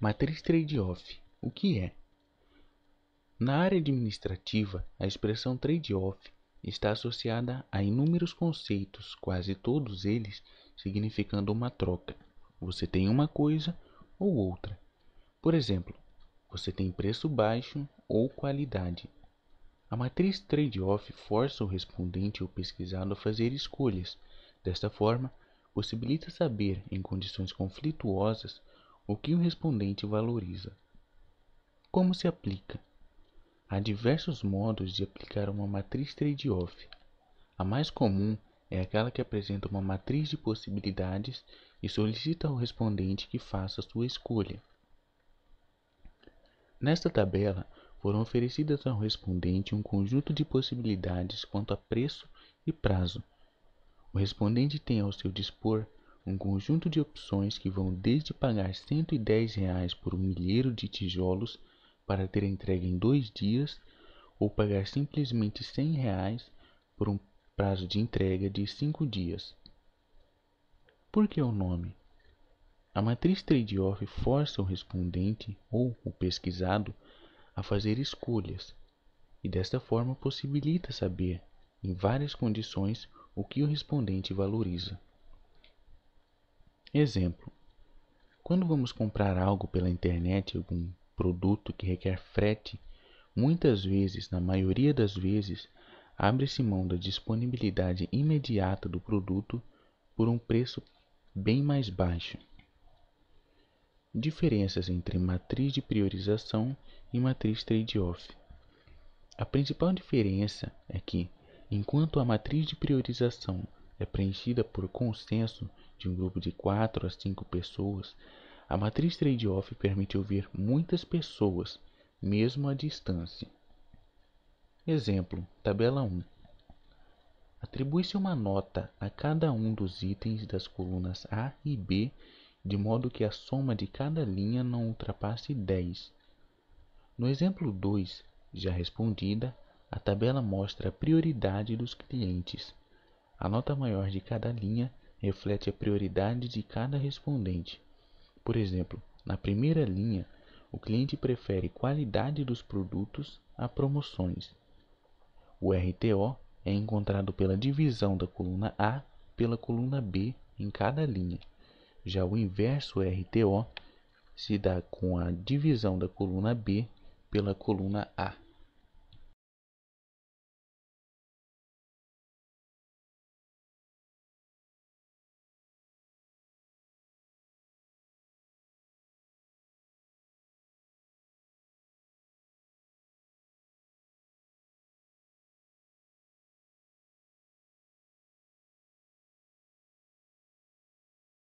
Matriz trade-off, o que é? Na área administrativa, a expressão trade-off está associada a inúmeros conceitos, quase todos eles significando uma troca. Você tem uma coisa ou outra. Por exemplo, você tem preço baixo ou qualidade. A matriz trade-off força o respondente ou pesquisado a fazer escolhas. Desta forma, possibilita saber, em condições conflituosas, o que o respondente valoriza. Como se aplica? Há diversos modos de aplicar uma matriz trade-off. A mais comum é aquela que apresenta uma matriz de possibilidades e solicita ao respondente que faça sua escolha. Nesta tabela, foram oferecidas ao respondente um conjunto de possibilidades quanto a preço e prazo. O respondente tem ao seu dispor um conjunto de opções que vão desde pagar R$ 110 reais por um milheiro de tijolos para ter entrega em dois dias, ou pagar simplesmente R$ 100 reais por um prazo de entrega de cinco dias. Por que o nome? A matriz trade-off força o respondente ou o pesquisado a fazer escolhas e desta forma possibilita saber, em várias condições, o que o respondente valoriza. Exemplo: quando vamos comprar algo pela internet, algum produto que requer frete, muitas vezes, na maioria das vezes, abre-se mão da disponibilidade imediata do produto por um preço bem mais baixo. Diferenças entre matriz de priorização e matriz trade-off. A principal diferença é que, enquanto a matriz de priorização é preenchida por consenso de um grupo de quatro a cinco pessoas, a matriz trade-off permite ouvir muitas pessoas, mesmo à distância. Exemplo: tabela 1. Atribui-se uma nota a cada um dos itens das colunas A e B, de modo que a soma de cada linha não ultrapasse 10. No exemplo 2, já respondida, a tabela mostra a prioridade dos clientes. A nota maior de cada linha reflete a prioridade de cada respondente. Por exemplo, na primeira linha, o cliente prefere qualidade dos produtos a promoções. O RTO é encontrado pela divisão da coluna A pela coluna B em cada linha. Já o inverso RTO se dá com a divisão da coluna B pela coluna A.